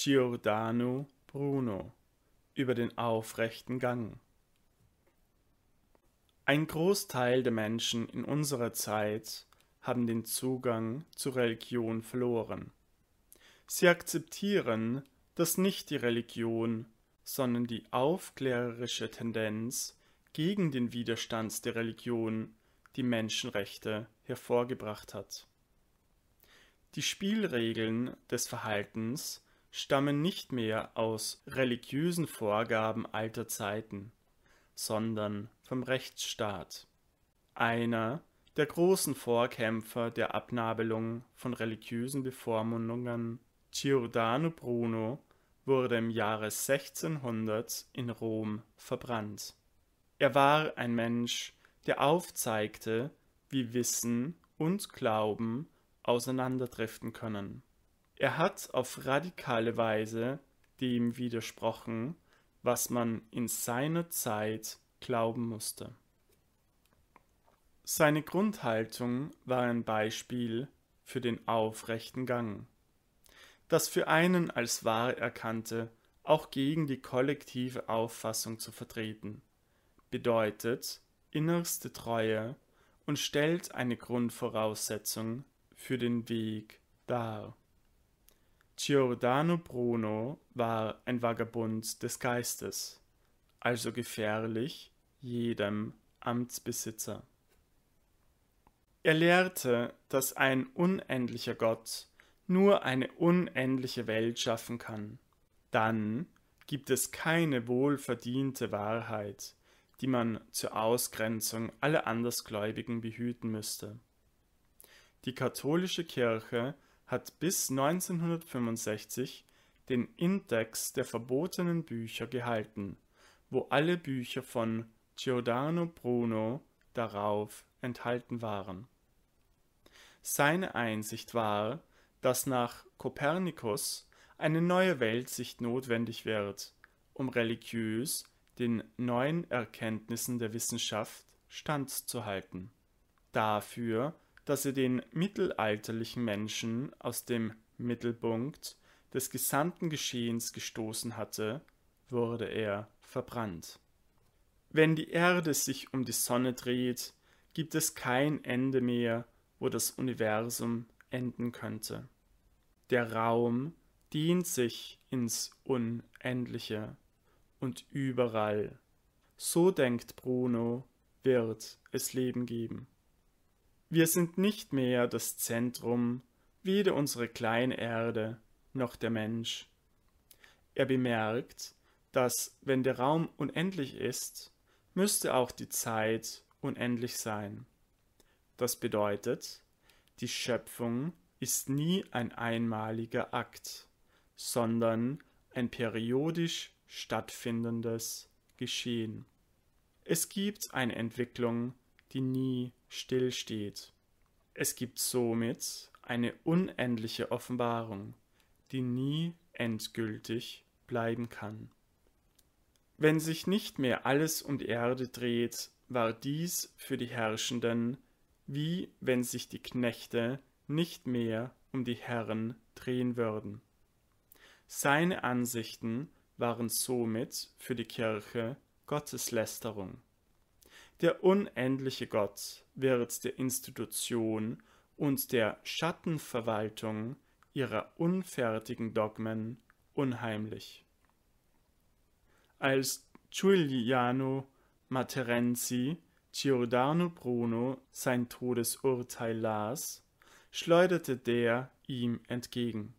Giordano Bruno über den aufrechten Gang. Ein Großteil der Menschen in unserer Zeit haben den Zugang zur Religion verloren. Sie akzeptieren, dass nicht die Religion, sondern die aufklärerische Tendenz gegen den Widerstand der Religion die Menschenrechte hervorgebracht hat. Die Spielregeln des Verhaltens stammen nicht mehr aus religiösen Vorgaben alter Zeiten, sondern vom Rechtsstaat. Einer der großen Vorkämpfer der Abnabelung von religiösen Bevormundungen, Giordano Bruno, wurde im Jahre 1600 in Rom verbrannt. Er war ein Mensch, der aufzeigte, wie Wissen und Glauben auseinanderdriften können. Er hat auf radikale Weise dem widersprochen, was man in seiner Zeit glauben musste. Seine Grundhaltung war ein Beispiel für den aufrechten Gang, das für einen als wahr erkannte, auch gegen die kollektive Auffassung zu vertreten, bedeutet innerste Treue und stellt eine Grundvoraussetzung für den Weg dar. Giordano Bruno war ein Vagabund des Geistes, also gefährlich jedem Amtsbesitzer. Er lehrte, dass ein unendlicher Gott nur eine unendliche Welt schaffen kann. Dann gibt es keine wohlverdiente Wahrheit, die man zur Ausgrenzung aller Andersgläubigen behüten müsste. Die katholische Kirche hat bis 1965 den Index der verbotenen Bücher gehalten, wo alle Bücher von Giordano Bruno darauf enthalten waren. Seine Einsicht war, dass nach Kopernikus eine neue Weltsicht notwendig wird, um religiös den neuen Erkenntnissen der Wissenschaft standzuhalten. Dafür dass er den mittelalterlichen Menschen aus dem Mittelpunkt des gesamten Geschehens gestoßen hatte, wurde er verbrannt. Wenn die Erde sich um die Sonne dreht, gibt es kein Ende mehr, wo das Universum enden könnte. Der Raum dehnt sich ins Unendliche und überall. So denkt Bruno, wird es Leben geben. Wir sind nicht mehr das Zentrum, weder unsere Kleinerde noch der Mensch. Er bemerkt, dass, wenn der Raum unendlich ist, müsste auch die Zeit unendlich sein. Das bedeutet, die Schöpfung ist nie ein einmaliger Akt, sondern ein periodisch stattfindendes Geschehen. Es gibt eine Entwicklung die nie stillsteht. Es gibt somit eine unendliche Offenbarung, die nie endgültig bleiben kann. Wenn sich nicht mehr alles um die Erde dreht, war dies für die Herrschenden wie wenn sich die Knechte nicht mehr um die Herren drehen würden. Seine Ansichten waren somit für die Kirche Gotteslästerung. Der unendliche Gott wird der Institution und der Schattenverwaltung ihrer unfertigen Dogmen unheimlich. Als Giuliano Materenzi Giordano Bruno sein Todesurteil las, schleuderte der ihm entgegen.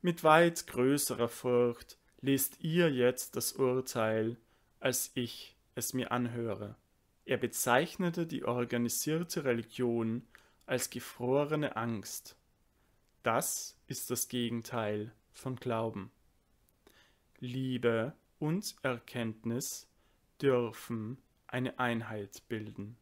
Mit weit größerer Furcht lest ihr jetzt das Urteil, als ich es mir anhöre. Er bezeichnete die organisierte Religion als gefrorene Angst. Das ist das Gegenteil von Glauben. Liebe und Erkenntnis dürfen eine Einheit bilden.